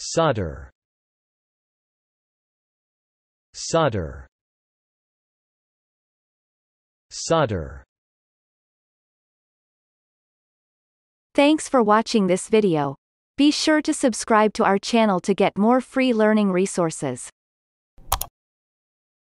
Sutter Sutter Sutter Thanks for watching this video. Be sure to subscribe to our channel to get more free learning resources.